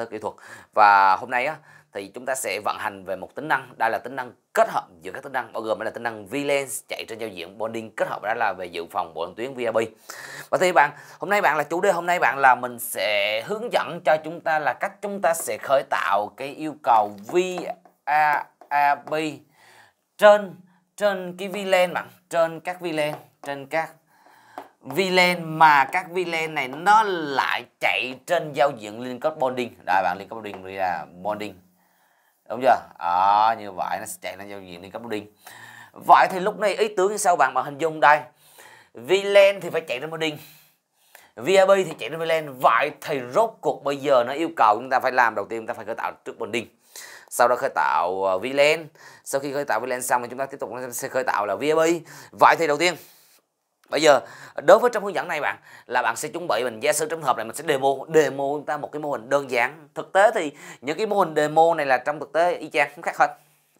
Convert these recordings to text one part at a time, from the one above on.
tới kỹ thuật và hôm nay á thì chúng ta sẽ vận hành về một tính năng đây là tính năng kết hợp giữa các tính năng bao gồm là tính năng VLens chạy trên giao diện bonding kết hợp đó là về dự phòng bộ tuyến VIP và thì bạn hôm nay bạn là chủ đề hôm nay bạn là mình sẽ hướng dẫn cho chúng ta là cách chúng ta sẽ khởi tạo cái yêu cầu VAAP trên trên cái VLens bạn trên các VLens trên các VLAN mà các VLAN này nó lại chạy trên giao diện link code bonding. Đây bạn link code bonding đi ra bonding. Đúng chưa? À, như vậy nó chạy lên giao diện link code bonding. Vậy thì lúc này ý tưởng như sau bạn bạn hình dung đây. VLAN thì phải chạy trên bonding. VIP thì chạy trên VLAN. Vậy thì rốt cuộc bây giờ nó yêu cầu chúng ta phải làm đầu tiên chúng ta phải khởi tạo trước bonding sau đó khởi tạo ờ, VLAN sau khi khởi tạo VLAN xong thì chúng ta tiếp tục sẽ khởi tạo là VIP vậy thì đầu tiên bây giờ đối với trong hướng dẫn này bạn là bạn sẽ chuẩn bị mình giả sử trong hợp này mình sẽ demo demo chúng ta một cái mô hình đơn giản thực tế thì những cái mô hình demo này là trong thực tế y chang không khác hết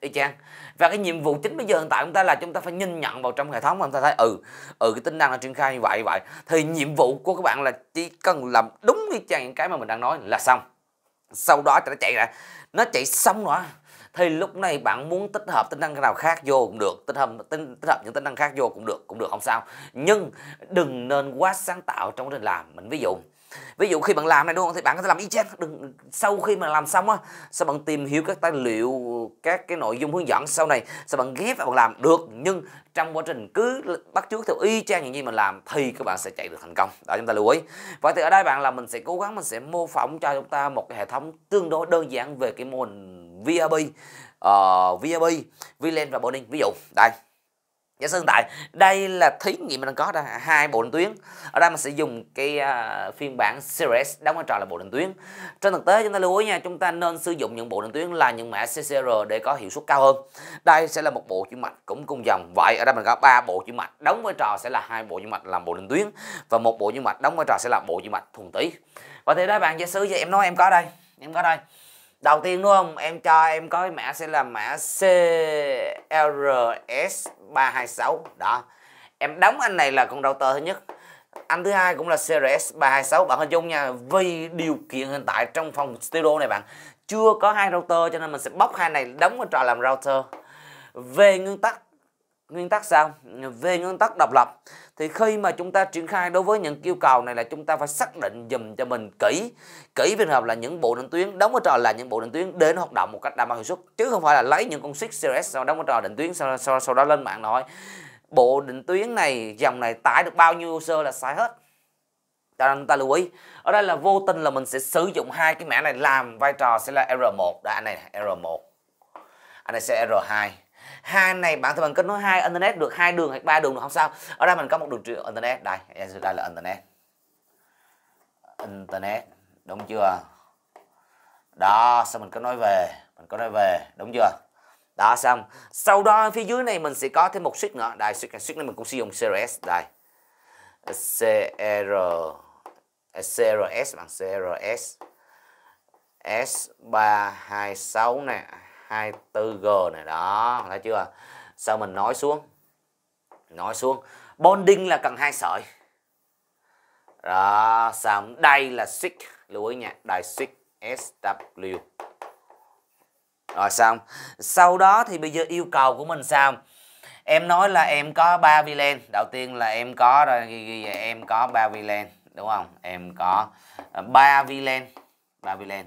y chang và cái nhiệm vụ chính bây giờ hiện tại chúng ta là chúng ta phải nhìn nhận vào trong hệ thống mà chúng ta thấy ừ ừ cái tính năng là triển khai như vậy vậy thì nhiệm vụ của các bạn là chỉ cần làm đúng y chang những cái mà mình đang nói là xong sau đó nó chạy ra nó chạy xong rồi thì lúc này bạn muốn tích hợp tính năng nào khác vô cũng được tích hợp tính, tích hợp những tính năng khác vô cũng được cũng được không sao nhưng đừng nên quá sáng tạo trong quá trình làm mình ví dụ ví dụ khi bạn làm này đúng không thì bạn có thể làm y chang đừng sau khi mà làm xong á sao bạn tìm hiểu các tài liệu các cái nội dung hướng dẫn sau này sao bạn ghép và bạn làm được nhưng trong quá trình cứ bắt chước theo y chang những gì mình làm thì các bạn sẽ chạy được thành công đó chúng ta lưu ý vậy thì ở đây bạn là mình sẽ cố gắng mình sẽ mô phỏng cho chúng ta một cái hệ thống tương đối đơn giản về cái mô hình VRB uh, VRB VLAN và Burning ví dụ đây giả sử tại đây là thí nghiệm mình đang có đây hai bộ định tuyến ở đây mình sẽ dùng cái uh, phiên bản series đóng vai trò là bộ định tuyến trên thực tế chúng ta lưu ý nha chúng ta nên sử dụng những bộ định tuyến là những mã CCR để có hiệu suất cao hơn đây sẽ là một bộ chuyển mạch cũng cùng dòng vậy ở đây mình có ba bộ chuyển mạch đóng vai trò sẽ là hai bộ chuyển mạch làm bộ định tuyến và một bộ chuyển mạch đóng vai trò sẽ là bộ chuyển mạch thuần túy. và thì đây bạn giả sử vậy em nói em có đây em có đây Đầu tiên đúng không? Em cho em có cái mã sẽ là mã CRS326. Đó. Em đóng anh này là con router thứ nhất. Anh thứ hai cũng là CRS326. Bạn hình dung nha, vì điều kiện hiện tại trong phòng studio này bạn chưa có hai router cho nên mình sẽ bóc hai này đóng vào trò làm router. Về nguyên tắc nguyên tắc sao về nguyên tắc độc lập thì khi mà chúng ta triển khai đối với những yêu cầu này là chúng ta phải xác định dùm cho mình kỹ kỹ trường hợp là những bộ định tuyến đóng vai trò là những bộ định tuyến đến hoạt động một cách đảm bảo hiệu suất chứ không phải là lấy những con xích CRS đóng vai trò định tuyến sau, sau, sau đó lên mạng nói bộ định tuyến này dòng này tải được bao nhiêu user là sai hết cho nên ta lưu ý ở đây là vô tình là mình sẽ sử dụng hai cái mã này làm vai trò sẽ là R1 đó anh này R1 anh này sẽ R2 hai này bạn thì mình kết nối hai internet được hai đường hay ba đường được không sao ở đây mình có một đường truyền internet đây đây là internet internet đúng chưa đó xong mình kết nối về mình kết nối về đúng chưa đó xong sau đó phía dưới này mình sẽ có thêm một switch nữa đây switch switch này mình cũng sử dụng CRS đây CR CRS bằng CRS S326 này. 24G này đó thấy chưa sao mình nói xuống nói xuống bonding là cần hai sợi đó xong đây là switch lưu ý nha đài switch SW rồi xong sau đó thì bây giờ yêu cầu của mình sao em nói là em có 3 villain đầu tiên là em có rồi ghi, ghi em có 3 villain đúng không em có 3 villain 3 villain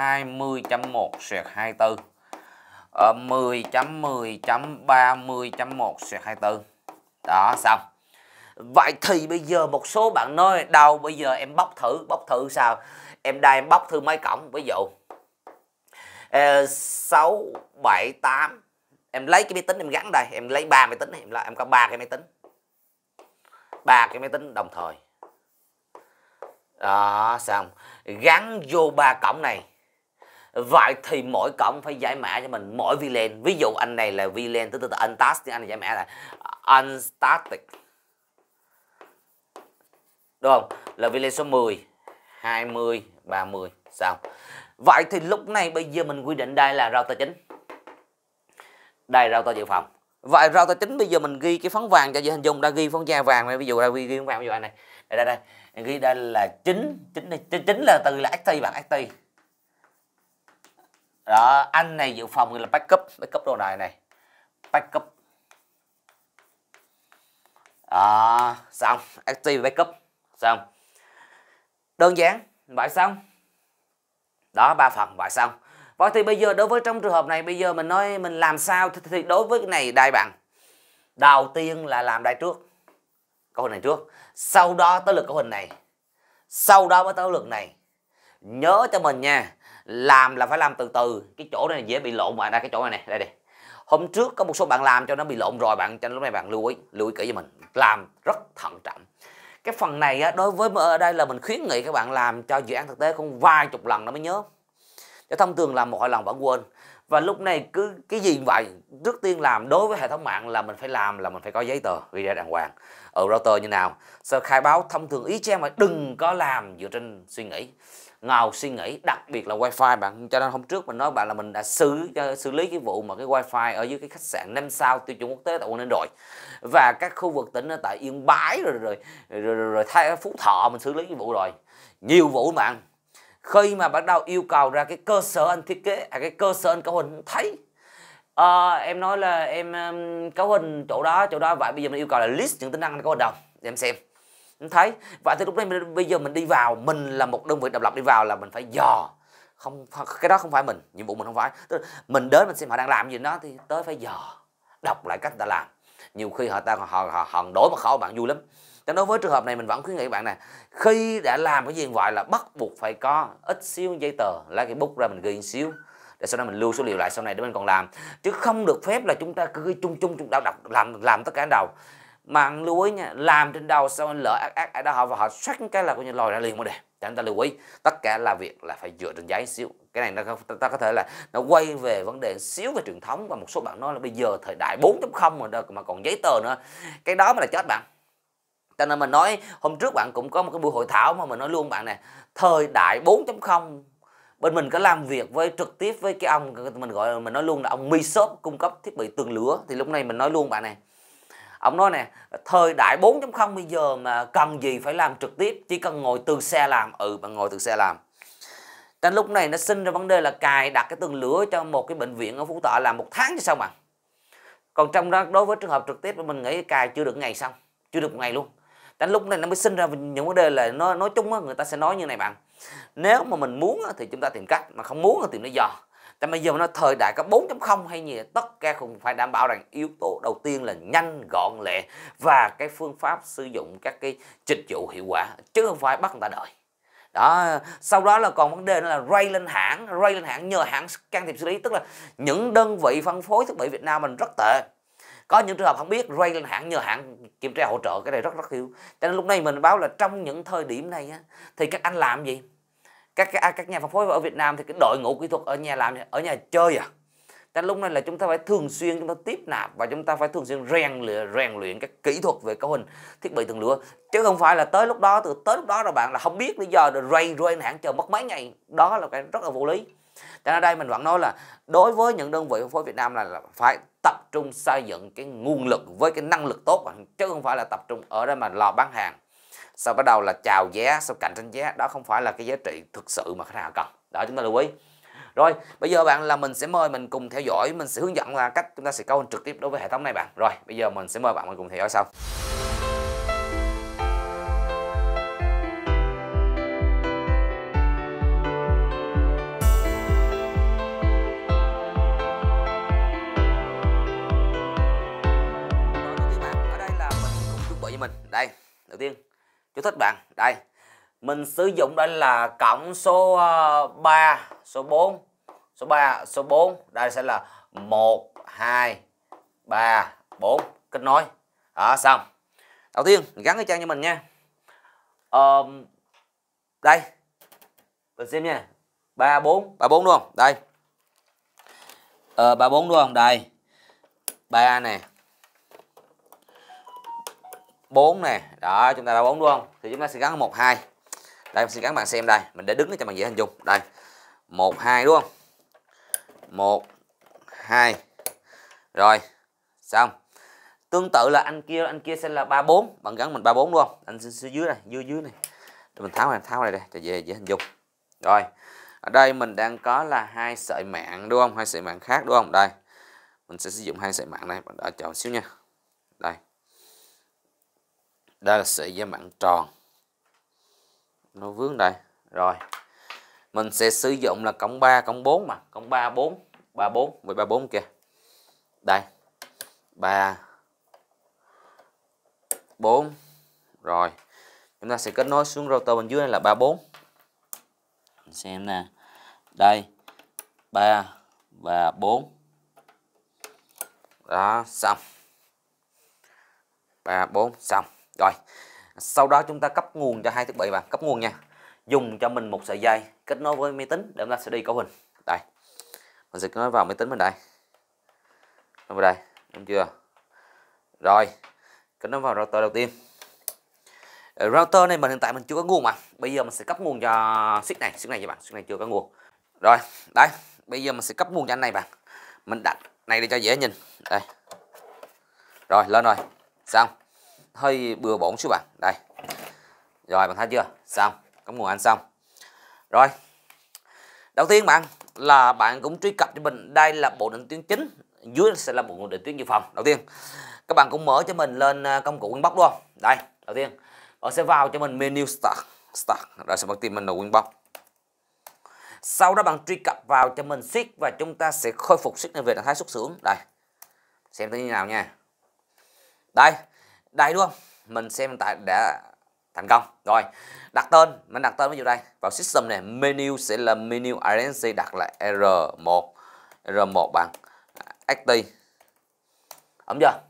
20.1 sẹt 24 ở 10.10.30.1 sẹt 24 đó xong vậy thì bây giờ một số bạn nói đâu bây giờ em bóc thử bóc thử sao em đây em bóc thử mấy cổng ví dụ ờ, sáu bảy tám em lấy cái máy tính em gắn đây em lấy ba máy tính em là em có ba cái máy tính ba cái máy tính đồng thời đó xong gắn vô ba cổng này vậy thì mỗi cổng phải giải mã cho mình mỗi villain ví dụ anh này là villain tới từ untastic thì anh giải mã là unstatic đúng không là villain số 10 20 30 sao vậy thì lúc này bây giờ mình quy định đây là router chính đây là router dự phòng vậy router chính bây giờ mình ghi cái phấn vàng cho dễ hình dung đã ghi phấn da vàng này ví dụ ra ghi phấn vàng ví dụ anh này đây đây đây ghi đây là chính chính chính, là từ là active bạn active đó anh này dự phòng là backup backup đồ này này backup đó xong active backup xong đơn giản vậy xong đó ba phần vậy xong vậy thì bây giờ đối với trong trường hợp này bây giờ mình nói mình làm sao thì, thì đối với cái này đai bạn đầu tiên là làm đai trước câu hình này trước sau đó tới lượt câu hình này sau đó mới tới lượt này nhớ cho mình nha làm là phải làm từ từ cái chỗ này dễ bị lộn mà à, đây cái chỗ này này đây này hôm trước có một số bạn làm cho nó bị lộn rồi bạn cho lúc này bạn lưu ý lưu ý kỹ cho mình làm rất thận trọng cái phần này á, đối với ở đây là mình khuyến nghị các bạn làm cho dự án thực tế không vài chục lần nó mới nhớ chứ thông thường làm một hai lần vẫn quên và lúc này cứ cái gì vậy trước tiên làm đối với hệ thống mạng là mình phải làm là mình phải có giấy tờ video đàng hoàng ở ừ, router như nào sơ khai báo thông thường ý trang mà đừng có làm dựa trên suy nghĩ ngầu suy nghĩ đặc biệt là wifi bạn cho nên hôm trước mình nói bạn là mình đã xử ờ, xử lý cái vụ mà cái wifi ở dưới cái khách sạn năm sao tiêu chuẩn quốc tế tại quận ninh rồi và các khu vực tỉnh ở tại yên bái rồi rồi rồi, rồi, rồi, rồi phú thọ mình xử lý cái vụ rồi nhiều vụ bạn khi mà bắt đầu yêu cầu ra cái cơ sở anh thiết kế à, cái cơ sở anh cấu hình thấy à, em nói là em um, cấu hình chỗ đó chỗ đó vậy bây giờ mình yêu cầu là list những tính năng anh cấu hình đâu để em xem thấy vậy thì lúc đấy bây giờ mình đi vào mình là một đơn vị độc lập đi vào là mình phải dò không cái đó không phải mình nhiệm vụ mình không phải mình đến mình xem họ đang làm gì đó thì tới phải dò đọc lại cách người ta làm nhiều khi họ ta họ họ, họ đổi mật khẩu bạn vui lắm cho đối với trường hợp này mình vẫn khuyến nghị bạn này khi đã làm cái gì gọi là bắt buộc phải có ít xíu giấy tờ lấy cái bút ra mình ghi xíu để sau đó mình lưu số liệu lại sau này để mình còn làm chứ không được phép là chúng ta cứ chung chung chúng ta đọc làm làm tất cả đầu mà lưới nha làm trên đầu sau lỡ ác ác ai đó họ và họ xoát cái là coi như lòi ra liền mà đề cho anh ta lưu ý tất cả là việc là phải dựa trên giấy xíu cái này nó ta, ta có thể là nó quay về vấn đề xíu về truyền thống và một số bạn nói là bây giờ thời đại 4.0 mà đó, mà còn giấy tờ nữa cái đó mới là chết bạn cho nên mình nói hôm trước bạn cũng có một cái buổi hội thảo mà mình nói luôn bạn này thời đại 4.0 bên mình có làm việc với trực tiếp với cái ông mình gọi là, mình nói luôn là ông mi shop cung cấp thiết bị tường lửa thì lúc này mình nói luôn bạn này ông nói nè thời đại 4.0 bây giờ mà cần gì phải làm trực tiếp chỉ cần ngồi từ xe làm ừ bạn ngồi từ xe làm Tại lúc này nó sinh ra vấn đề là cài đặt cái tường lửa cho một cái bệnh viện ở Phú Thọ làm một tháng chứ sao mà còn trong đó đối với trường hợp trực tiếp mình nghĩ cài chưa được ngày xong chưa được một ngày luôn Tại lúc này nó mới sinh ra những vấn đề là nó nói chung á người ta sẽ nói như này bạn nếu mà mình muốn thì chúng ta tìm cách mà không muốn thì tìm lý do Tại bây giờ nó thời đại có 4.0 hay gì tất cả cũng phải đảm bảo rằng yếu tố đầu tiên là nhanh gọn lẹ và cái phương pháp sử dụng các cái dịch vụ hiệu quả chứ không phải bắt người ta đợi đó sau đó là còn vấn đề là ray lên hãng ray lên hãng nhờ hãng can thiệp xử lý tức là những đơn vị phân phối thiết bị Việt Nam mình rất tệ có những trường hợp không biết ray lên hãng nhờ hãng kiểm tra hỗ trợ cái này rất rất yếu cho nên lúc này mình báo là trong những thời điểm này thì các anh làm gì các cái à, các nhà phân phối ở Việt Nam thì cái đội ngũ kỹ thuật ở nhà làm ở nhà chơi à nên lúc này là chúng ta phải thường xuyên chúng ta tiếp nạp và chúng ta phải thường xuyên rèn luyện rèn luyện các kỹ thuật về cấu hình thiết bị từng lửa chứ không phải là tới lúc đó từ tới lúc đó rồi bạn là không biết lý do rồi ray ray hãng chờ mất mấy ngày đó là cái rất là vô lý cho nên ở đây mình vẫn nói là đối với những đơn vị phân phối Việt Nam là, là phải tập trung xây dựng cái nguồn lực với cái năng lực tốt chứ không phải là tập trung ở đây mà lò bán hàng sau bắt đầu là chào giá sau cạnh tranh giá đó không phải là cái giá trị thực sự mà khách hàng cần đó chúng ta lưu ý rồi bây giờ bạn là mình sẽ mời mình cùng theo dõi mình sẽ hướng dẫn là cách chúng ta sẽ câu trực tiếp đối với hệ thống này bạn rồi bây giờ mình sẽ mời bạn mình cùng theo dõi sau ở đây là mình cùng chuẩn bị cho mình đây đầu tiên chú thích bạn đây mình sử dụng đây là cộng số 3 ờ, số 4 số 3 số 4 đây sẽ là 1 2 3 4 kết nối đó xong đầu tiên gắn cái trang cho mình nha ờ, đây mình xem nha 34 34 đúng không đây ờ, 34 đúng không đây 3 nè 4 nè đó chúng ta đã 4 đúng không thì chúng ta sẽ gắn 1 2 đây mình sẽ gắn bạn xem đây mình để đứng để cho bạn dễ hình dung đây 1 2 đúng không 1 2 rồi xong tương tự là anh kia anh kia sẽ là 34 bạn gắn mình 34 đúng không anh sẽ dưới này dưới dưới này để mình tháo này tháo này đây cho dễ dễ hình dung rồi ở đây mình đang có là hai sợi mạng đúng không hai sợi mạng khác đúng không đây mình sẽ sử dụng hai sợi mạng này mình đã chọn xíu nha đây đây là sợi dây mặn tròn nó vướng đây rồi mình sẽ sử dụng là cộng 3 cộng 4 mà cộng 3 4 34 134 kìa đây 3 4 rồi chúng ta sẽ kết nối xuống router bên dưới là 34 mình xem nè đây 3 và 4 đó xong 3 4 xong rồi sau đó chúng ta cấp nguồn cho hai thiết bị bạn cấp nguồn nha dùng cho mình một sợi dây kết nối với máy tính để chúng ta sẽ đi cấu hình đây mình sẽ kết nối vào máy tính mình đây vào đây đúng chưa rồi kết nối vào router đầu tiên router này mình hiện tại mình chưa có nguồn mà bây giờ mình sẽ cấp nguồn cho switch này switch này cho bạn switch này chưa có nguồn rồi đây bây giờ mình sẽ cấp nguồn cho anh này bạn mình đặt này để cho dễ nhìn đây rồi lên rồi xong hơi bừa bổn chút bạn đây rồi bạn thấy chưa xong cắm nguồn ăn xong rồi đầu tiên bạn là bạn cũng truy cập cho mình đây là bộ định tuyến chính dưới sẽ là bộ định tuyến dự phòng đầu tiên các bạn cũng mở cho mình lên à, công cụ winbox luôn đây đầu tiên bạn sẽ vào cho mình menu start start rồi sẽ bạn tìm mình là inbox sau đó bạn truy cập vào cho mình switch và chúng ta sẽ khôi phục switch về trạng thái xuất xưởng đây xem thế như nào nha đây đây đúng không mình xem tại đã thành công rồi đặt tên mình đặt tên ví dụ đây vào system này menu sẽ là menu rnc đặt là r1 r1 bằng active ổn chưa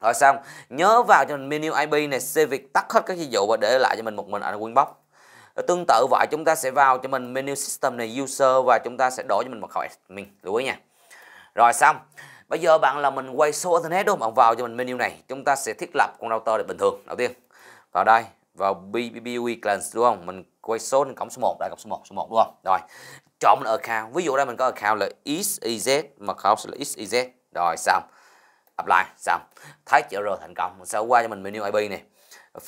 rồi xong nhớ vào cho mình menu ip này sẽ việc tắt hết các dịch vụ và để lại cho mình một mình ở box tương tự vậy chúng ta sẽ vào cho mình menu system này user và chúng ta sẽ đổi cho mình một khẩu admin lưu ý nha rồi xong Bây giờ bạn là mình quay số Internet đúng không? Bạn vào cho mình menu này. Chúng ta sẽ thiết lập con router để bình thường. Đầu tiên vào đây vào BBUE Clients đúng không? Mình quay số lên cổng số 1, đây cổng số 1, số 1 đúng không? Rồi. Chọn mình account. Ví dụ đây mình có account là XYZ, mật khẩu là XYZ. Rồi xong. Apply xong. Thấy chữ R thành công. Mình sẽ qua cho mình menu IP này.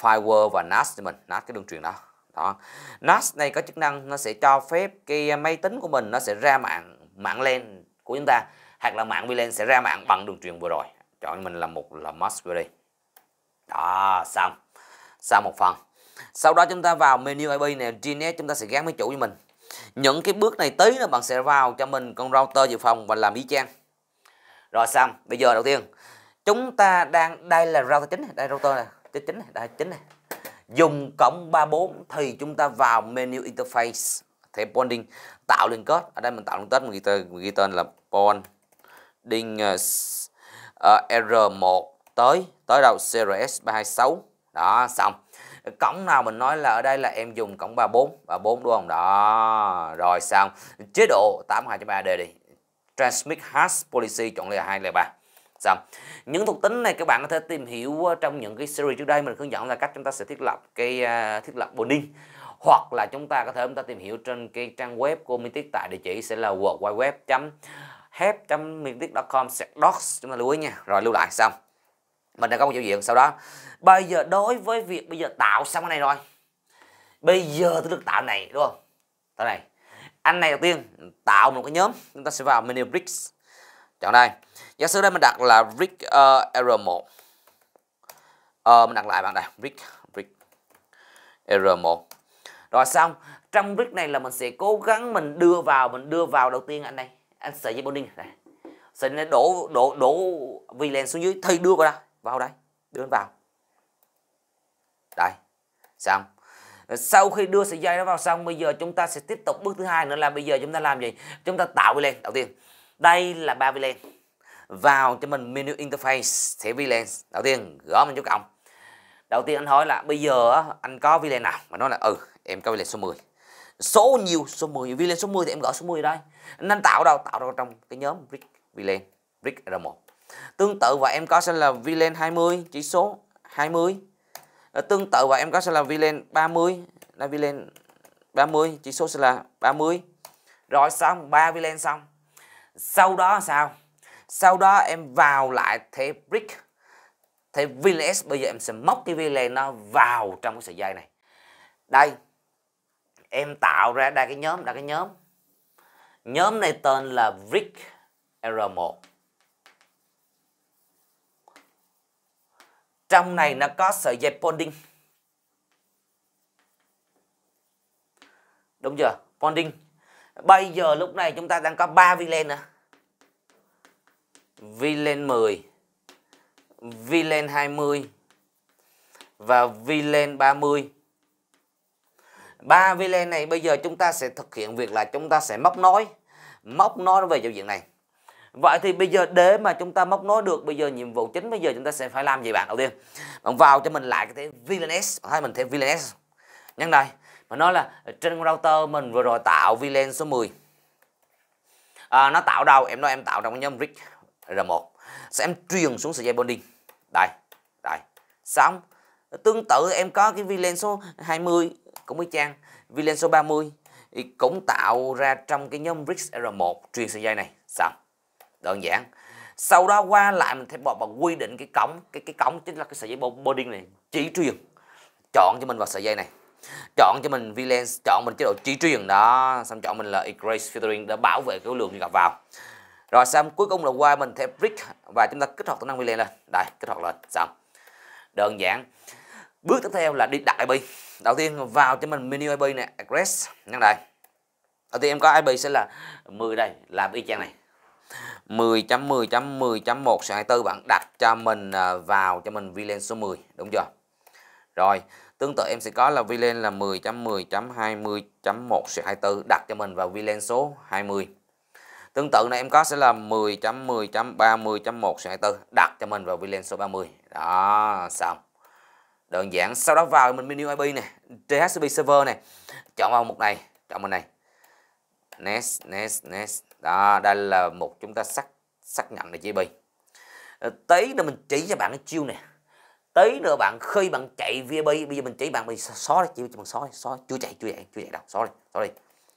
Firewall và NAS cho mình, NAS cái đường truyền đó. Đó. NAS này có chức năng nó sẽ cho phép cái máy tính của mình nó sẽ ra mạng mạng LAN của chúng ta hoặc là mạng VLAN sẽ ra mạng bằng đường truyền vừa rồi chọn mình là một là must đi đó xong xong một phần sau đó chúng ta vào menu IP này DNS chúng ta sẽ gắn với chủ cho mình những cái bước này tí là bạn sẽ vào cho mình con router dự phòng và làm y chang rồi xong bây giờ đầu tiên chúng ta đang đây là router chính đây router này chính chính này đây chính này dùng cổng 34 thì chúng ta vào menu interface thẻ bonding tạo liên kết ở đây mình tạo liên kết mình ghi tên, mình ghi tên là bond đinh uh, ờ, ờ, R1 tới tới đâu CRS326 đó xong cổng nào mình nói là ở đây là em dùng cổng 34 34 đúng không đó rồi xong chế độ 82.3D đi transmit has policy chọn là 2 layer 3 xong những thuộc tính này các bạn có thể tìm hiểu ờ, trong những cái series trước đây mình hướng dẫn là cách chúng ta sẽ thiết lập cái uh, thiết lập bonding hoặc là chúng ta có thể chúng ta tìm hiểu trên cái trang web của Mythic tại địa chỉ sẽ là www hép tiết com docs chúng ta lưu ý nha rồi lưu lại xong mình đã có một giao diện sau đó bây giờ đối với việc bây giờ tạo xong cái này rồi bây giờ tôi được tạo này đúng không tạo này anh này đầu tiên tạo một cái nhóm chúng ta sẽ vào menu bricks chọn đây giả sử đây mình đặt là brick uh, r1 uh, mình đặt lại bạn đây brick brick r1 rồi xong trong brick này là mình sẽ cố gắng mình đưa vào mình đưa vào đầu tiên anh này anh sợi dây bonding này sợi này đổ đổ đổ vi len xuống dưới thầy đưa vào đây vào đây đưa vào đây xong sau khi đưa sợi dây nó vào xong bây giờ chúng ta sẽ tiếp tục bước thứ hai nữa là bây giờ chúng ta làm gì chúng ta tạo vi len đầu tiên đây là ba vi len vào cho mình menu interface sẽ len đầu tiên gõ mình chỗ cộng đầu tiên anh hỏi là bây giờ anh có vi len nào mà nói là ừ em có vi len số 10 số nhiều số 10 villain số 10 thì em gọi số 10 đây nên tạo đâu tạo đâu trong cái nhóm brick villain brick r1 tương tự và em có sẽ là villain 20 chỉ số 20 ờ, tương tự và em có sẽ là villain 30 là villain 30 chỉ số sẽ là 30 rồi xong ba villain xong sau đó sao sau đó em vào lại thế brick thế villain bây giờ em sẽ móc cái villain nó vào trong cái sợi dây này đây em tạo ra đây cái nhóm ra cái nhóm nhóm này tên là brick r1 trong này nó có sợi dây bonding đúng chưa bonding bây giờ lúc này chúng ta đang có 3 villain nữa villain 10 villain 20 và villain 30 ba villain này bây giờ chúng ta sẽ thực hiện việc là chúng ta sẽ móc nối móc nối về giao diện này Vậy thì bây giờ để mà chúng ta móc nối được bây giờ nhiệm vụ chính bây giờ chúng ta sẽ phải làm gì bạn đầu tiên bạn vào cho mình lại cái thẻ VLAN S hay mình thẻ VLAN S nhân đây mà nói là trên router mình vừa rồi tạo VLAN số 10 à, nó tạo đâu em nói em tạo trong nhóm RIC R1 sẽ em truyền xuống sợi dây bonding đây đây xong tương tự em có cái VLAN số 20 cũng y chang villain số 30 cũng tạo ra trong cái nhóm BRICS R1 truyền sợi dây này xong đơn giản sau đó qua lại mình thấy bọn bằng quy định cái cổng cái cái cổng chính là cái sợi dây boarding này chỉ truyền chọn cho mình vào sợi dây này chọn cho mình VLANs chọn mình chế độ chỉ truyền đó xong chọn mình là erase filtering để bảo vệ cái lượng gặp vào rồi xong cuối cùng là qua mình theo brick và chúng ta kích hoạt tính năng VLAN lên đây kích hoạt lên xong đơn giản bước tiếp theo là đi đại bi đầu tiên vào cho mình menu IP này address nhân đây đầu tiên em có IP sẽ là 10 đây làm y chang này 10.10.10.1 sẽ 24 bạn đặt cho mình à, vào cho mình VLAN e số 10 đúng chưa rồi tương tự em sẽ có là VLAN e là 10.10.20.1 sẽ 24 đặt cho mình vào VLAN e số 20 tương tự này em có sẽ là 10.10.30.1 sẽ 24 đặt cho mình vào VLAN số 30 đó xong đơn giản sau đó vào mình menu IP này DHCP server này chọn vào mục này chọn mục này nest nest nest đó đây là một chúng ta xác xác nhận là JB ờ, Tới nữa mình chỉ cho bạn cái chiêu này tới nữa bạn khi bạn chạy VIP bây giờ mình chỉ bạn bị xóa đi chỉ bằng xóa đi xóa chưa chạy chưa chạy chưa chạy đâu xóa đi xóa đi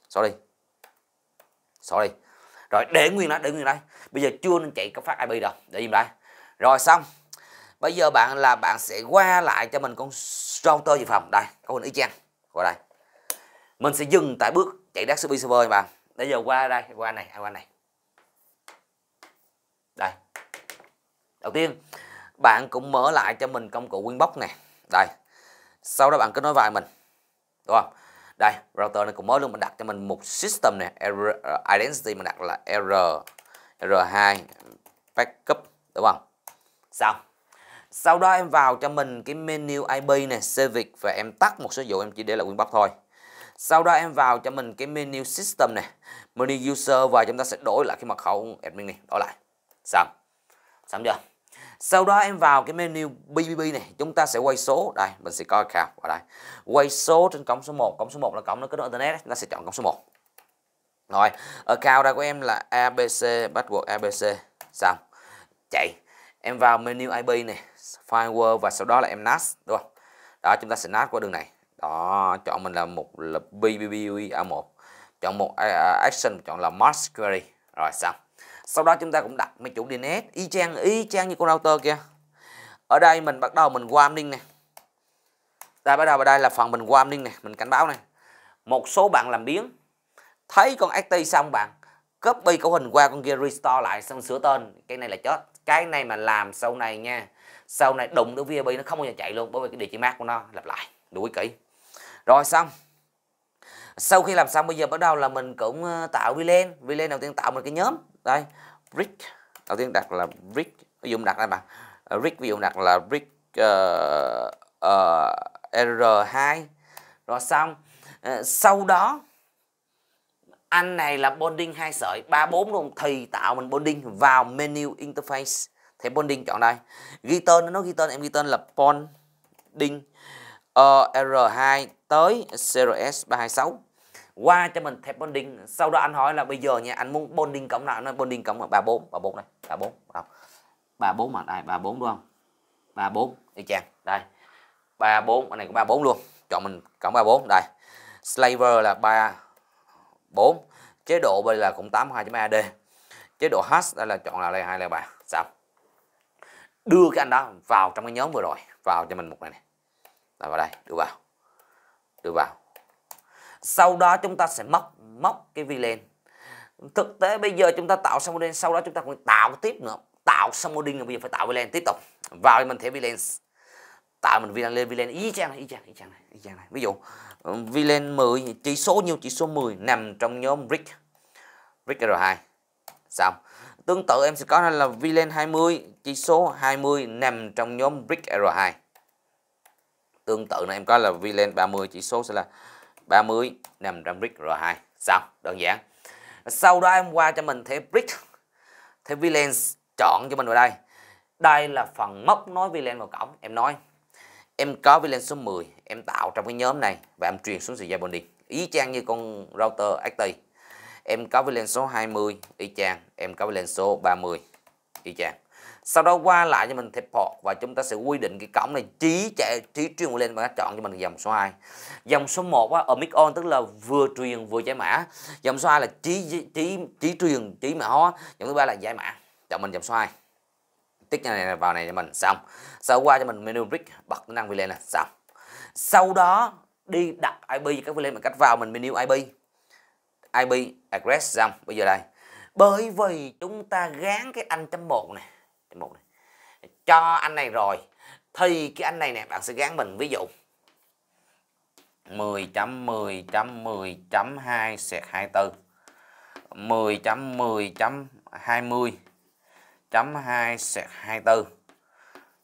xóa đi xóa đi rồi để nguyên đó để nguyên đó bây giờ chưa nên chạy cấp phát IP đâu để im lại rồi xong bây giờ bạn là bạn sẽ qua lại cho mình con router dự phòng đây có hình y chang qua đây mình sẽ dừng tại bước chạy đắt server server bạn bây giờ qua đây qua này à, qua này đây đầu tiên bạn cũng mở lại cho mình công cụ Winbox này đây sau đó bạn kết nối vài mình đúng không đây router này cũng mới luôn mình đặt cho mình một system này error, identity mình đặt là r r2 backup đúng không xong sau đó em vào cho mình cái menu IP này service và em tắt một số vụ em chỉ để là WinBox thôi sau đó em vào cho mình cái menu system này menu user và chúng ta sẽ đổi lại cái mật khẩu admin này đổi lại xong xong chưa sau đó em vào cái menu BBB này chúng ta sẽ quay số đây mình sẽ coi account ở đây quay số trên cổng số 1 cổng số 1 là cổng nó kết nối internet chúng ta sẽ chọn cổng số 1 rồi account cao của em là ABC password ABC xong chạy em vào menu IP này firewall và sau đó là em NAS đúng không đó chúng ta sẽ NAS qua đường này đó chọn mình là một là BBBUE ở một chọn một à, à, action chọn là mask query rồi xong sau đó chúng ta cũng đặt mấy chủ DNS y chang y chang như con router kia ở đây mình bắt đầu mình qua ninh này đây bắt đầu vào đây là phần mình qua ninh này mình cảnh báo này một số bạn làm biến thấy con ST xong bạn copy cấu hình qua con kia restore lại xong sửa tên cái này là chết cái này mà làm sau này nha sau này đụng đến VIB nó không bao giờ chạy luôn bởi vì cái địa chỉ mac của nó lặp lại đủ kỹ rồi xong sau khi làm xong bây giờ bắt đầu là mình cũng ờ, tạo VLAN VLAN đầu tiên tạo một cái nhóm đây brick đầu tiên đặt là brick ví dụ đặt đây mà brick ờ, ví dụ đặt là brick uh, ờ, uh, r2 rồi xong uh, sau đó anh này là bonding hai sợi ba bốn luôn thì tạo mình bonding vào menu interface thế bonding chọn đây ghi tên nó ghi tên em ghi tên là bonding ờ, R2 tới CRS 326 qua cho mình thép bonding sau đó anh hỏi là bây giờ nha anh muốn bonding cộng nào nó bonding cộng 34 34 này 34 không 34 mà đây 34 đúng không 34 đi chàng đây 34 cái này cũng 34 luôn chọn mình cộng 34 đây slaver là 34 chế độ bây là cũng 82 d chế độ hash đây là chọn là 203 xong đưa cái anh đó vào trong cái nhóm vừa rồi vào cho mình một này nè là vào đây đưa vào đưa vào sau đó chúng ta sẽ móc móc cái VLAN thực tế bây giờ chúng ta tạo xong model sau đó chúng ta còn tạo tiếp nữa tạo xong model rồi bây giờ phải tạo VLAN tiếp tục vào thì mình thẻ VLAN tạo mình VLAN lên VLAN y chang này y chang y chang này y chang này ví dụ ừ, VLAN 10 chỉ số nhiêu chỉ số 10 nằm trong nhóm brick brick R2 xong Tương tự em sẽ có đây là VLAN 20, chỉ số 20 nằm trong nhóm brick R2. Tương tự là em có là VLAN 30, chỉ số sẽ là 30 nằm trong brick R2. Xong, đơn giản. Sau đó em qua cho mình thẻ brick, thẻ VLAN chọn cho mình vào đây. Đây là phần móc nối VLAN vào cổng, em nói. Em có VLAN số 10, em tạo trong cái nhóm này và em truyền xuống dây bonding. Ý chang như con router Active em có với lên số 20 y chang em có với lên số 30 y chang sau đó qua lại cho mình thêm port và chúng ta sẽ quy định cái cổng này trí chạy trí truyền lên và chọn cho mình dòng số 2 dòng số 1 á ở omicron tức là vừa truyền vừa giải mã dòng số 2 là trí trí trí truyền trí mã hóa dòng thứ ba là giải mã chọn mình dòng số 2 tích này vào này cho mình xong sau qua cho mình menu brick bật năng vi VLAN là xong sau đó đi đặt IP các lên bằng cách vào mình menu IP IP address xong bây giờ đây bởi vì chúng ta gán cái anh chấm một này chấm một này cho anh này rồi thì cái anh này nè bạn sẽ gán mình ví dụ 10.10.10.2 sẹt 24 10.10.20 chấm 2 sẹt 24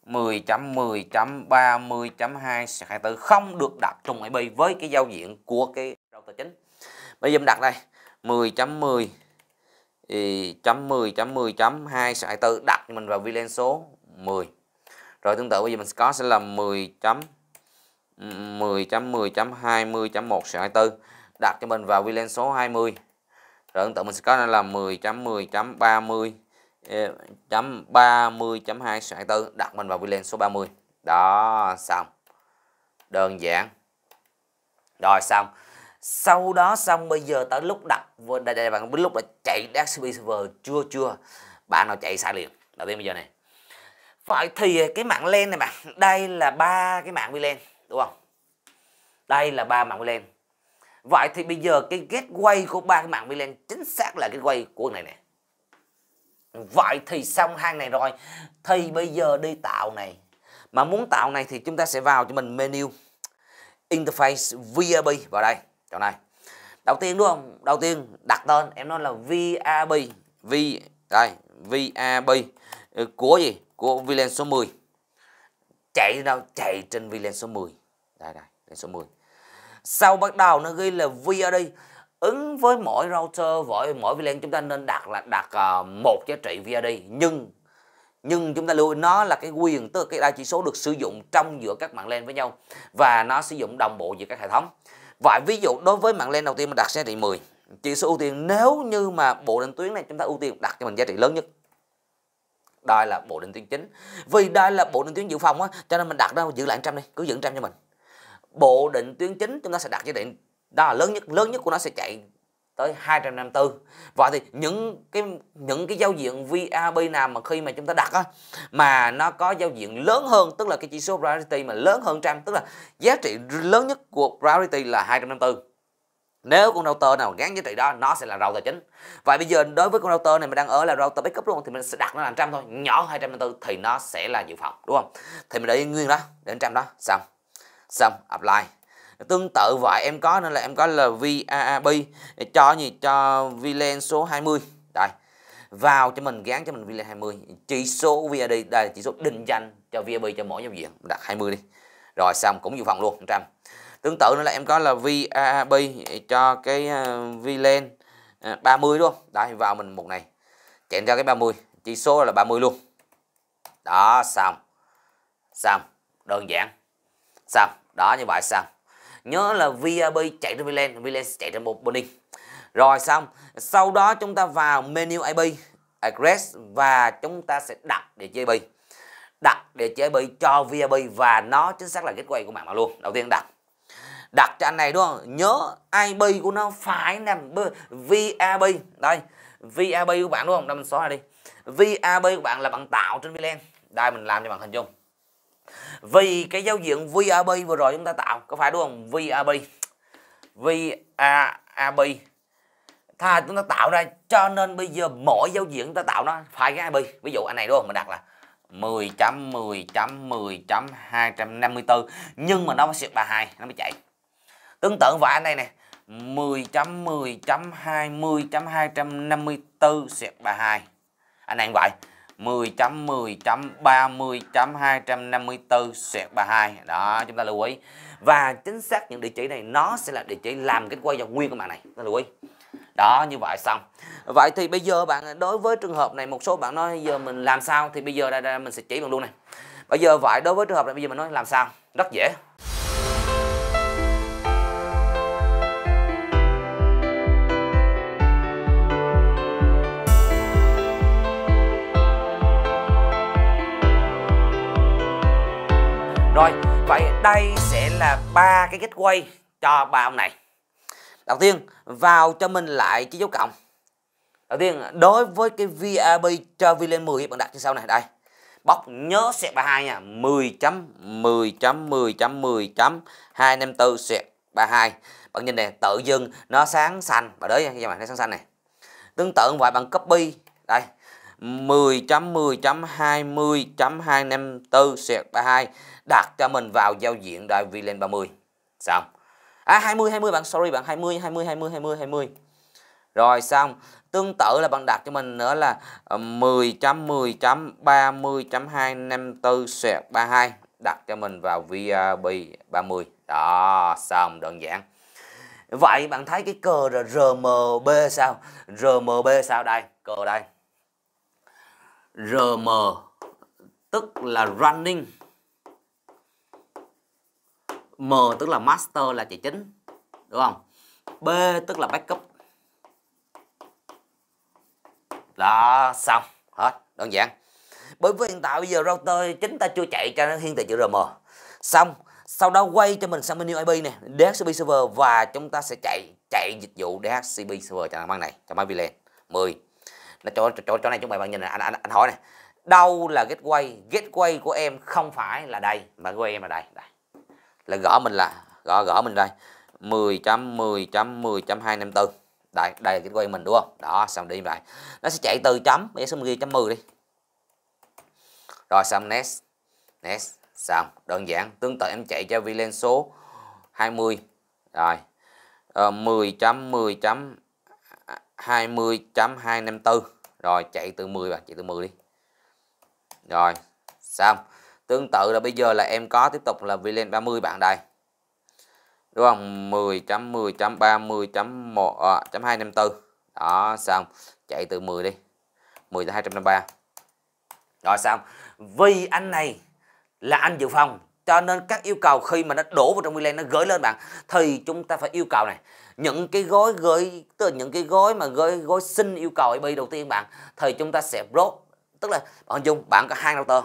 10.10.30.2 sẹt 24 không được đặt trùng IP với cái giao diện của cái router chính bây giờ mình đặt đây 10.10 chấm 10 chấm 10 chấm 2 sợi tư đặt mình vào vi số 10 rồi tương tự bây giờ mình có sẽ là 10 chấm 10 chấm 10 chấm 20 chấm 1 sợi tư đặt cho mình vào vi lên số 20 rồi tương tự mình sẽ có là 10 chấm 10 chấm 30 ờ, chấm 30 chấm 2 sợi tư đặt mình vào vi lên số 30 đó xong đơn giản rồi xong sau đó xong bây giờ tới lúc đặt đây, đây bạn biết lúc là chạy DHCP server chưa chưa bạn nào chạy xài liền đầu tiên bây giờ này vậy thì cái mạng len này bạn đây là ba cái mạng VLAN đúng không đây là ba mạng VLAN vậy thì bây giờ cái gateway của ba cái mạng VLAN chính xác là cái quay của này nè vậy thì xong hang này rồi thì bây giờ đi tạo này mà muốn tạo này thì chúng ta sẽ vào cho mình menu interface VAB vào đây chỗ này đầu tiên đúng không đầu tiên đặt tên em nói là VAB V đây VAB ừ, của gì của VLAN số 10 chạy đâu chạy trên VLAN số 10 đây đây lên số 10 sau bắt đầu nó ghi là VRD ứng với mỗi router mỗi mỗi VLAN chúng ta nên đặt là đặt ờ, một giá trị VRD nhưng nhưng chúng ta lưu ý nó là cái quyền tức là cái đa chỉ số được sử dụng trong giữa các mạng LAN với nhau và nó sử dụng đồng bộ giữa các hệ thống Vậy ví dụ đối với mạng lên đầu tiên mình đặt giá trị 10 Chỉ số ưu tiên nếu như mà bộ định tuyến này chúng ta ưu tiên đặt cho mình giá trị lớn nhất Đây là bộ định tuyến chính Vì đây là bộ định tuyến dự phòng á Cho nên mình đặt ra giữ lại 100 đi Cứ giữ 100 cho mình Bộ định tuyến chính chúng ta sẽ đặt giá trị Đó là lớn nhất Lớn nhất của nó sẽ chạy tới 254 và thì những cái những cái giao diện VAB nào mà khi mà chúng ta đặt á mà nó có giao diện lớn hơn tức là cái chỉ số priority mà lớn hơn trăm tức là giá trị lớn nhất của priority là 254 nếu con router nào gắn giá trị đó nó sẽ là router chính vậy bây giờ đối với con router này mình đang ở là router backup luôn thì mình sẽ đặt nó là trăm thôi nhỏ 254 thì nó sẽ là dự phòng đúng không thì mình để nguyên đó đến trăm đó xong xong apply tương tự vậy em có nữa là em có là VAB cho gì cho VLAN số 20 đây vào cho mình gán cho mình VLAN 20 chỉ số VAD đây là chỉ số định danh cho VAB cho mỗi giao diện đặt 20 đi rồi xong cũng dự phòng luôn 100 tương tự nữa là em có là VAB cho cái ờ, VLAN 30 ờ, đúng không đây vào mình một này chạy ra cái 30 chỉ số là 30 luôn đó xong xong đơn giản xong đó như vậy xong nhớ là VAB chạy trên VLAN VLAN chạy trên một Burning rồi xong sau đó chúng ta vào menu IP address và chúng ta sẽ đặt địa chỉ IP đặt địa chỉ IP cho VIP và nó chính xác là gateway của mạng mà luôn đầu tiên đặt đặt cho anh này đúng không nhớ IP của nó phải nằm VIP đây VIP của bạn đúng không đây mình xóa này đi VIP của bạn là bạn tạo trên VLAN đây mình làm cho bạn hình dung vì cái giao diện VAB vừa rồi chúng ta tạo có phải đúng không VAB VAB thà chúng ta tạo ra cho nên bây giờ mỗi giao diện chúng ta tạo nó phải cái IP ví dụ anh này đúng không mình đặt là 10.10.10.254 nhưng mà nó phải xuyệt 32 nó mới chạy tương tự và anh đây nè 10.10.20.254 xuyệt 32 anh này vậy 10.10.30.254-32. Đó, chúng ta lưu ý. Và chính xác những địa chỉ này nó sẽ là địa chỉ làm cái quay vòng nguyên của bạn này. Chúng ta lưu ý. Đó, như vậy xong. Vậy thì bây giờ bạn đối với trường hợp này một số bạn nói giờ mình làm sao thì bây giờ đây, đây mình sẽ chỉ bạn luôn này. Bây giờ vậy đối với trường hợp này bây giờ mình nói làm sao? Rất dễ. Rồi, vậy đây sẽ là ba cái gateway cho ba ông này. Đầu tiên, vào cho mình lại cái dấu cộng. Đầu tiên, đối với cái VAB VIP Traveler 10 bạn đặt như sau này, đây. Bóc nhớ xẹt 32 nha, 10 chấm 10 chấm 10 chấm 10 chấm 254 xẹt 32. Bạn nhìn này, tự dưng nó sáng xanh và đấy các bạn, thấy sáng xanh này. Tương tự vậy bằng copy, đây 10.10.20.254 xẹt 32 đặt cho mình vào giao diện đại VLAN 30 xong à 20 20 bạn sorry bạn 20 20 20 20 20 rồi xong tương tự là bạn đặt cho mình nữa là 10.10.30.254 ờ, xẹt 32 đặt cho mình vào VIP 30 à, đó xong đơn giản Vậy bạn thấy cái cờ RMB sao? RMB sao đây? Cờ đây. RM tức là running M tức là master là chạy chính đúng không B tức là backup đó xong hết đơn giản bởi vì hiện tại bây giờ router chính ta chưa chạy cho nó hiển thị chữ RM xong sau đó quay cho mình sang menu IP nè DHCP server và chúng ta sẽ chạy chạy dịch vụ DHCP server cho máy này cho máy VLAN 10 là chỗ, chỗ chỗ này chúng mày bạn nhìn này anh, anh, anh hỏi này đâu là gateway gateway của em không phải là đây mà của em là đây, đây. là gõ mình là gõ gõ mình đây 10.10.10.254 đây đây là gateway mình đúng không đó xong đi lại nó sẽ chạy từ chấm bây giờ mình ghi chấm 10 đi rồi xong next next xong đơn giản tương tự em chạy cho vi lên số 20 rồi ờ, 10.10. 20.254 rồi chạy từ 10 bạn chạy từ 10 đi rồi xong tương tự là bây giờ là em có tiếp tục là VLAN 30 bạn đây đúng không 10.10.30.1.254 ờ, đó xong chạy từ 10 đi 10 tới 253 rồi xong vì anh này là anh dự phòng cho nên các yêu cầu khi mà nó đổ vào trong VLAN nó gửi lên bạn thì chúng ta phải yêu cầu này những cái gói gửi từ những cái gói mà gói gói xin yêu cầu IP đầu tiên bạn thì chúng ta sẽ block tức là bạn dung bạn có hai router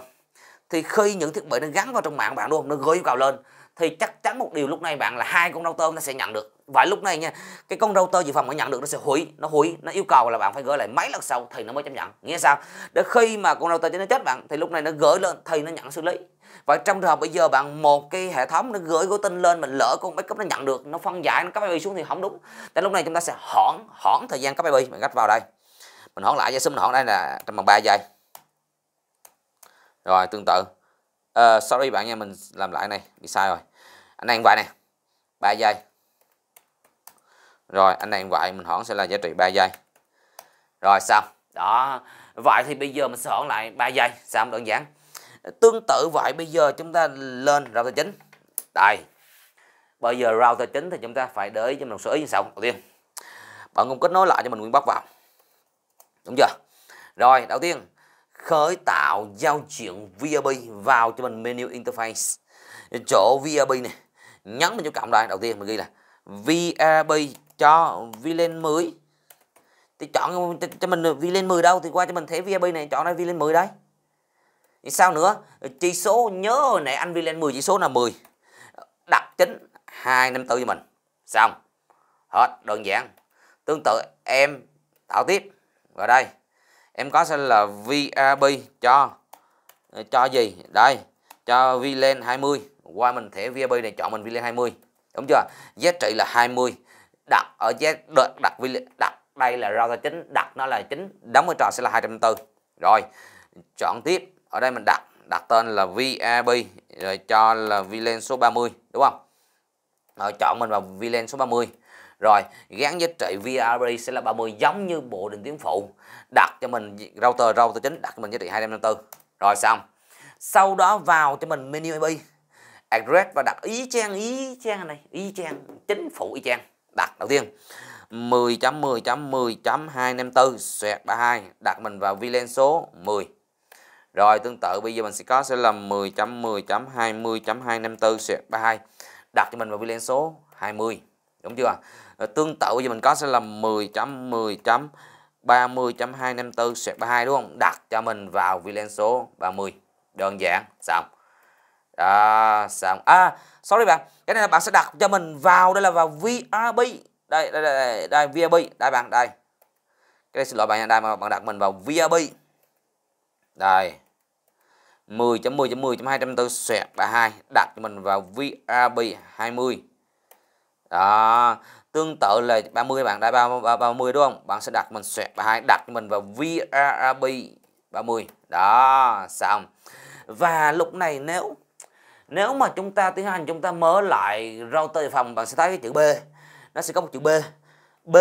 thì khi những thiết bị nó gắn vào trong mạng bạn luôn nó gửi yêu cầu lên thì chắc chắn một điều lúc này bạn là hai con router nó sẽ nhận được vậy lúc này nha cái con router dự phòng nó nhận được nó sẽ hủy nó hủy nó yêu cầu là bạn phải gửi lại mấy lần sau thì nó mới chấp nhận nghĩa sao để khi mà con router nó chết bạn thì lúc này nó gửi lên thì nó nhận xử lý và trong trường hợp bây giờ bạn một cái hệ thống nó gửi gối tin lên mình lỡ con backup nó nhận được nó phân giải nó cấp IP xuống thì không đúng tại lúc này chúng ta sẽ hoãn hoãn thời gian cấp IP mình gách vào đây mình hoãn lại dây xung hoãn đây là trong vòng 3 giây rồi tương tự uh, sorry bạn nha mình làm lại này bị sai rồi anh đang vậy này 3 giây rồi anh đang vậy mình hỏi sẽ là giá trị 3 giây rồi xong đó vậy thì bây giờ mình sẽ hỏi lại 3 giây xong đơn giản tương tự vậy bây giờ chúng ta lên router chính đây bây giờ router chính thì chúng ta phải để cho mình số ý như sau đầu tiên bạn cũng kết nối lại cho mình nguyên bắc vào đúng chưa rồi đầu tiên khởi tạo giao diện VIP vào cho mình menu interface chỗ VIP này nhấn vào chỗ cộng đoạn đầu tiên mình ghi là VIP cho VLAN mới thì chọn cho, cho mình VLAN 10 đâu thì qua cho mình thấy VIP này chọn đây VLAN 10 đấy thì sao nữa chỉ số nhớ hồi nãy anh VLAN 10 chỉ số là 10 đặt chính 254 cho mình xong hết đơn giản tương tự em tạo tiếp vào đây em có sẽ là VAB cho ờ, cho gì đây cho VLAN 20 qua mình thẻ VAB này chọn mình VLAN 20 đúng chưa giá trị là 20 đặt ở giá đặt đặt VLAN đặt đây là router chính đặt nó là chính đóng vai trò sẽ là 204 rồi chọn tiếp ở đây mình đặt đặt tên là VAB rồi cho là VLAN số 30 đúng không rồi chọn mình vào VLAN số 30 rồi gắn giá trị VRP sẽ là 30 giống như bộ định tuyến phụ đặt cho mình router router chính đặt cho mình giá trị 254 rồi xong sau đó vào cho mình menu IP address và đặt ý trang ý trang này ý trang chính phủ ý trang đặt đầu tiên 10.10.10.254 xoẹt 32 đặt mình vào VLAN số 10 rồi tương tự bây giờ mình sẽ có sẽ là 10.10.20.254 xoẹt 32 đặt cho mình vào VLAN số 20 đúng chưa tương tự gì mình có sẽ là 10.10.30.254 sẹt 32 đúng không đặt cho mình vào villain số 30 đơn giản xong đó xong à sorry bạn cái này là bạn sẽ đặt cho mình vào đây là vào VIP đây đây đây, đây VIP đây bạn đây cái này xin lỗi bạn nha đây mà bạn đặt mình vào VIP đây 10.10.10.204 sẹt 32 đặt cho mình vào VIP 20 đó tương tự là 30 bạn đã 30, 30 đúng không bạn sẽ đặt mình xoẹt hai đặt mình vào VRB 30 đó xong và lúc này nếu nếu mà chúng ta tiến hành chúng ta mở lại router phòng bạn sẽ thấy cái chữ B nó sẽ có một chữ B B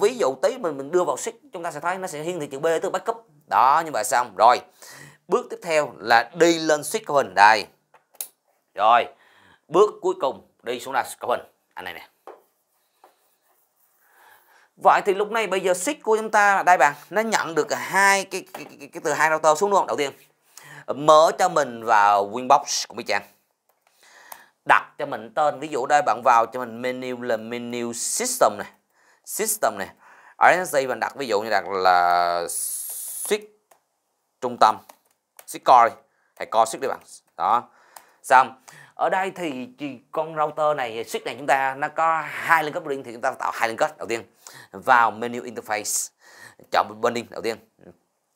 ví dụ tí mình mình đưa vào switch chúng ta sẽ thấy nó sẽ hiển thị chữ B từ backup đó như vậy xong rồi bước tiếp theo là đi lên switch của hình đây rồi bước cuối cùng đi xuống là của hình à này nè Vậy thì lúc này bây giờ xích của chúng ta đây bạn nó nhận được hai cái, cái, cái, cái từ hai router xuống luôn đầu tiên mở cho mình vào Winbox của y trang đặt cho mình tên ví dụ đây bạn vào cho mình menu là menu system này system này ở đây mình đặt ví dụ như đặt là switch trung tâm switch core hay core switch đi bạn đó xong ở đây thì con router này switch này chúng ta nó có hai liên kết bonding thì chúng ta tạo hai liên kết đầu tiên vào menu interface chọn bonding đầu tiên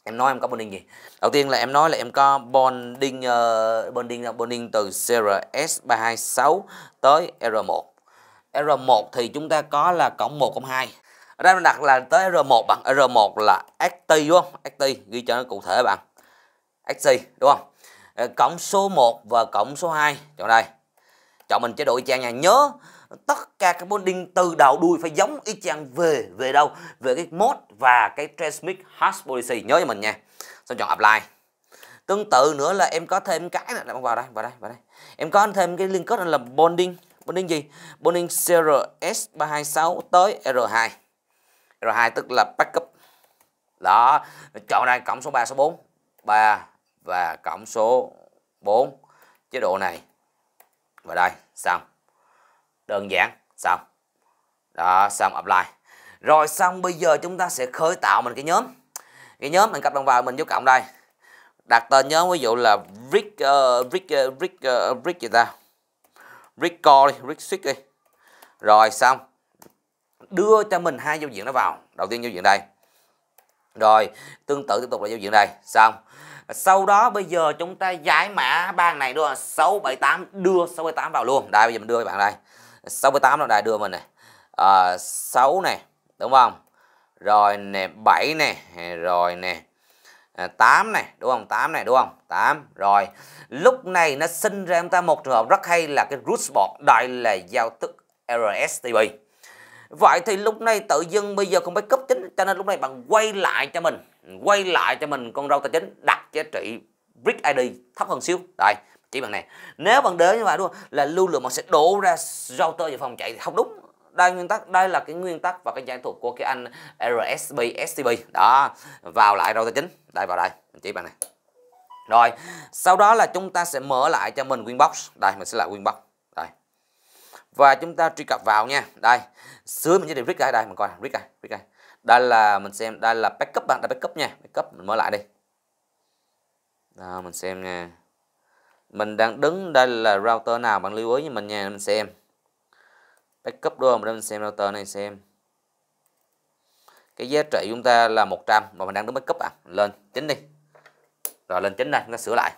em nói em có bonding gì đầu tiên là em nói là em có bonding uh, bonding bonding từ CRS 326 tới R1 R1 thì chúng ta có là cổng 1 cổng 2 ở đây mình đặt là tới R1 bằng R1 là xt đúng không xt ghi cho nó cụ thể bạn xt đúng không Ờ, cộng số 1 và cộng số 2 chọn đây chọn mình chế độ y chang nha nhớ tất cả các bonding từ đầu đuôi phải giống y chang về về đâu về cái mode và cái transmit hash policy nhớ cho mình nha xong chọn apply tương tự nữa là em có thêm cái này vào đây vào đây vào đây em có thêm cái liên kết là bonding bonding gì bonding CRS 326 tới R2 R2 tức là backup đó chọn đây cộng số 3 số 4 3 và cổng số 4 chế độ này và đây xong đơn giản xong đó xong apply rồi xong bây giờ chúng ta sẽ khởi tạo mình cái nhóm cái nhóm mình cập đồng vào mình vô cộng đây đặt tên nhóm ví dụ là brick uh, ờ, brick uh, ờ, brick uh, ờ, brick gì ta brick core đi brick switch đi rồi xong đưa cho mình hai giao diện nó vào đầu tiên giao diện đây rồi tương tự tiếp tục là giao diện đây xong sau đó bây giờ chúng ta giải mã bàn này đưa 678 đưa 678 vào luôn đây bây giờ mình đưa các bạn đây 678 là đài đưa mình này à, 6 này đúng không rồi nè 7 này rồi nè 8 à, này đúng không 8 này đúng không 8 rồi lúc này nó sinh ra chúng ta một trường hợp rất hay là cái root spot đây là giao thức RSTB Vậy thì lúc này tự dưng bây giờ không phải cấp chính, cho nên lúc này bạn quay lại cho mình quay lại cho mình con rau tài chính đặt giá trị brick id thấp hơn xíu đây chỉ bằng này nếu bằng đế như vậy đúng không là lưu lượng mà sẽ đổ ra router và phòng chạy thì không đúng đây nguyên tắc đây là cái nguyên tắc và cái giải thuật của cái anh RSB STB đó vào lại router chính đây vào đây chỉ bằng này rồi sau đó là chúng ta sẽ mở lại cho mình Winbox đây mình sẽ là Winbox đây và chúng ta truy cập vào nha đây dưới mình sẽ điểm brick id đây mình coi brick id brick id đây là mình xem đây là backup bạn à, backup nha backup mình mở lại đi đó, mình xem nha mình đang đứng đây là router nào bạn lưu ý với mình nha mình xem backup đúng không để mình xem router này xem cái giá trị chúng ta là 100 mà mình đang đứng backup à lên chính đi rồi lên chính đây, chúng ta sửa lại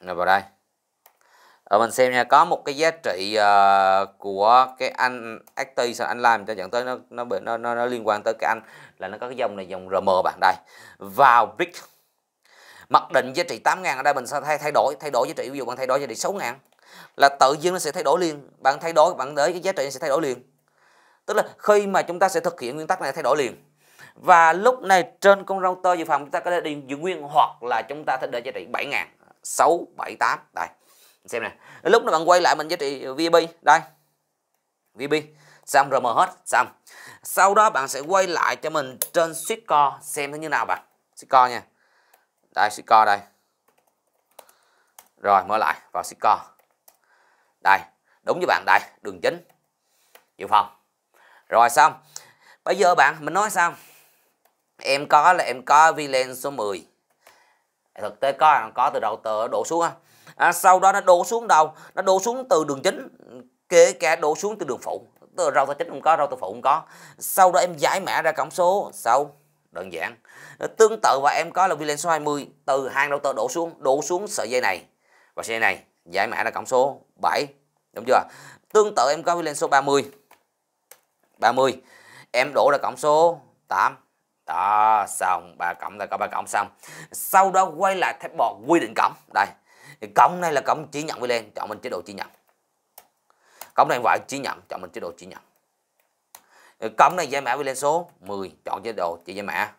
rồi vào đây rồi ờ, mình xem nha có một cái giá trị uh, của cái anh Activision Online mình cho dẫn tới nó nó nó nó, nó liên quan tới cái anh là nó có cái dòng này dòng RM bạn đây vào brick mặc định giá trị 8.000 ở đây mình sẽ thay thay đổi thay đổi giá trị ví dụ bạn thay đổi giá trị 6.000 là tự nhiên nó sẽ thay đổi liền bạn thay đổi bạn đấy cái giá trị nó sẽ thay đổi liền tức là khi mà chúng ta sẽ thực hiện nguyên tắc này thay đổi liền và lúc này trên con router dự phòng chúng ta có thể đi giữ nguyên hoặc là chúng ta thay đổi giá trị 7.000 6 7 8 đây xem này lúc đó bạn quay lại mình giá trị VB đây VB xong rồi mở hết xong sau đó bạn sẽ quay lại cho mình trên suýt co xem thế như nào bạn suýt co nha đây suýt co đây rồi mở lại vào suýt co đây đúng với bạn đây đường chính dự phòng rồi xong bây giờ bạn mình nói sao em có là em có villain số 10 thực tế có có từ đầu tờ đổ xuống á à, sau đó nó đổ xuống đâu nó đổ xuống từ đường chính kể cả đổ xuống từ đường phụ từ rau tô chính không có rau tô phụ không có sau đó em giải mã ra cổng số sau đơn giản ờ, tương tự và em có là villain số 20 từ hàng đầu tờ đổ xuống đổ xuống sợi dây này và sợi dây này giải mã ra cổng số 7 đúng chưa tương tự em có villain số 30 30 em đổ ra cổng số 8 đó xong ba cộng là có ba cộng xong sau đó quay lại thêm bọt quy định cổng đây thì cộng này là cộng chỉ nhận với lên chọn mình chế độ chỉ nhận cộng này vậy chỉ nhận chọn mình chế độ chỉ nhận cộng này giải mã với lên số 10 chọn chế độ chỉ giải mã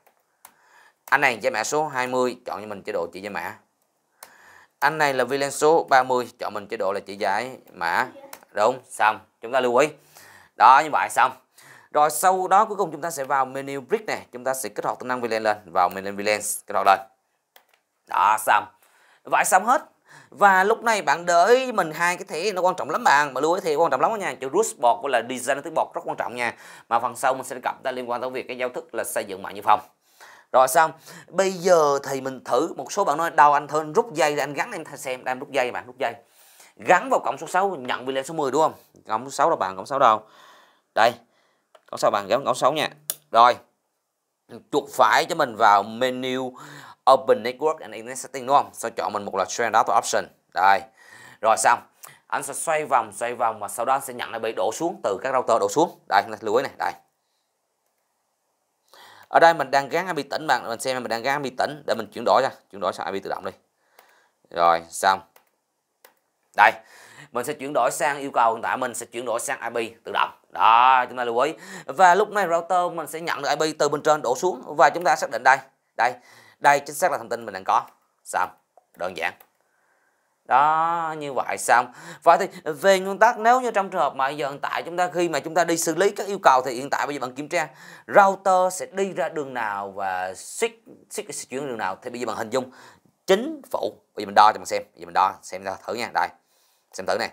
anh này giải mã số 20 chọn cho mình chế độ chỉ giải mã anh này là vi lên số 30 chọn mình chế độ là chỉ giải mã đúng xong chúng ta lưu ý đó như vậy xong rồi sau đó cuối cùng chúng ta sẽ vào menu brick này chúng ta sẽ kết hợp tính năng VLAN lên vào menu VLAN kích hoạt lên đó xong vậy xong hết và lúc này bạn đợi mình hai cái thẻ nó quan trọng lắm bạn mà lưu ý thì quan trọng lắm nha chữ root bọt gọi là design thứ bọt rất quan trọng nha mà phần sau mình sẽ đề cập tới liên quan tới việc cái giao thức là xây dựng mạng như phòng rồi xong bây giờ thì mình thử một số bạn nói đau anh thơm rút dây ra anh gắn em xem đang rút dây bạn rút dây gắn vào cộng số 6 nhận vị lên số 10 đúng không cộng số 6 đâu bạn cộng 6 đâu đây cộng 6 bạn gắn cộng 6 nha rồi chuột phải cho mình vào menu Open Network and Internet Setting đúng không? Sau chọn mình một loạt Share Data Option. Đây. Rồi xong. Anh sẽ xoay vòng, xoay vòng và sau đó anh sẽ nhận nó bị đổ xuống từ các router đổ xuống. Đây, lưu ý này, đây. Ở đây mình đang gắn IP tỉnh bạn, mình xem mình đang gắn IP tỉnh để mình chuyển đổi ra, chuyển đổi sang IP tự động đi. Rồi, xong. Đây. Mình sẽ chuyển đổi sang yêu cầu hiện tại mình sẽ chuyển đổi sang IP tự động. Đó, chúng ta lưu ý. Và lúc này router mình sẽ nhận được IP từ bên trên đổ xuống và chúng ta xác định đây. Đây, đây chính xác là thông tin mình đang có xong đơn giản đó như vậy xong và thì về nguyên tắc nếu như trong trường hợp mà giờ hiện tại chúng ta khi mà chúng ta đi xử lý các yêu cầu thì hiện tại bây giờ bạn kiểm tra router sẽ đi ra đường nào và switch switch sẽ chuyển đường nào thì bây giờ bạn hình dung chính phủ bây giờ mình đo cho bạn xem bây giờ mình đo xem ra thử nha đây xem thử này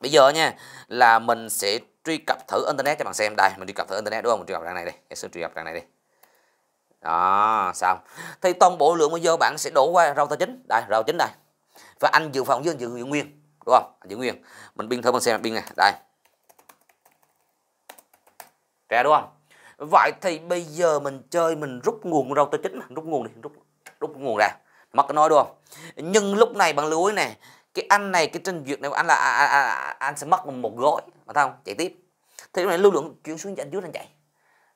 bây giờ nha là mình sẽ truy cập thử internet cho bạn xem đây mình truy cập thử internet đúng không mình truy cập đằng này đi sẽ truy cập đằng này đi đó xong thì toàn bộ lượng bây giờ bạn sẽ đổ qua rau ta chính đây rau chính đây và anh dự phòng với anh dự, nguyên đúng không dự nguyên mình biên thử mình xem biên này đây trẻ đúng không vậy thì bây giờ mình chơi mình rút nguồn rau ta chính rút nguồn đi rút rút nguồn ra mất nói đúng không nhưng lúc này bạn lưu ý này cái anh này cái trình duyệt này của anh là à, à, à, à anh sẽ mất một gối mà không chạy tiếp thì lúc này lưu lượng chuyển xuống anh dưới anh chạy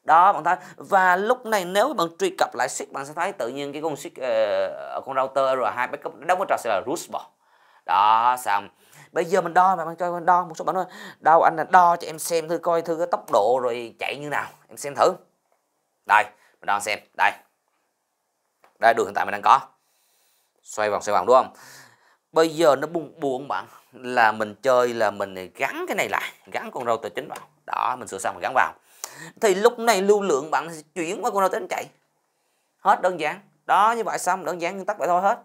đó bạn thấy và lúc này nếu bạn truy cập lại switch bạn sẽ thấy tự nhiên cái con switch uh, ờ, con router r hai backup đóng vai trò sẽ là rootable đó xong bây giờ mình đo mà bạn cho mình đo một số bạn nói đo anh là đo cho em xem thử coi thử cái tốc độ rồi chạy như nào em xem thử đây mình đo xem đây đây đường hiện tại mình đang có xoay vòng xoay vòng đúng không bây giờ nó buồn buồn bạn là mình chơi là mình gắn cái này lại gắn con router chính vào đó mình sửa xong mình gắn vào thì lúc này lưu lượng bạn sẽ chuyển qua container chạy hết đơn giản đó như vậy xong đơn giản nguyên tắc vậy thôi hết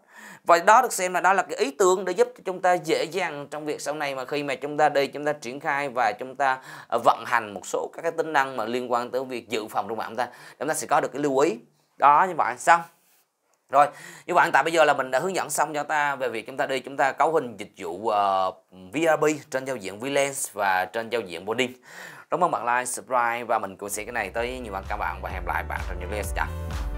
và đó được xem là đó là cái ý tưởng để giúp cho chúng ta dễ dàng trong việc sau này mà khi mà chúng ta đi chúng ta triển khai và chúng ta ờ, vận hành một số các cái tính năng mà liên quan tới việc dự phòng rung mạng chúng ta chúng ta sẽ có được cái lưu ý đó như vậy xong rồi như vậy tại bây giờ là mình đã hướng dẫn xong cho ta về việc chúng ta đi chúng ta cấu hình dịch vụ uh, ờ, VIP trên giao diện Vlens và trên giao diện Bonding Cảm ơn bạn like, subscribe và mình cũng sẽ cái này tới nhiều bạn các bạn và hẹn lại bạn trong những video tiếp theo.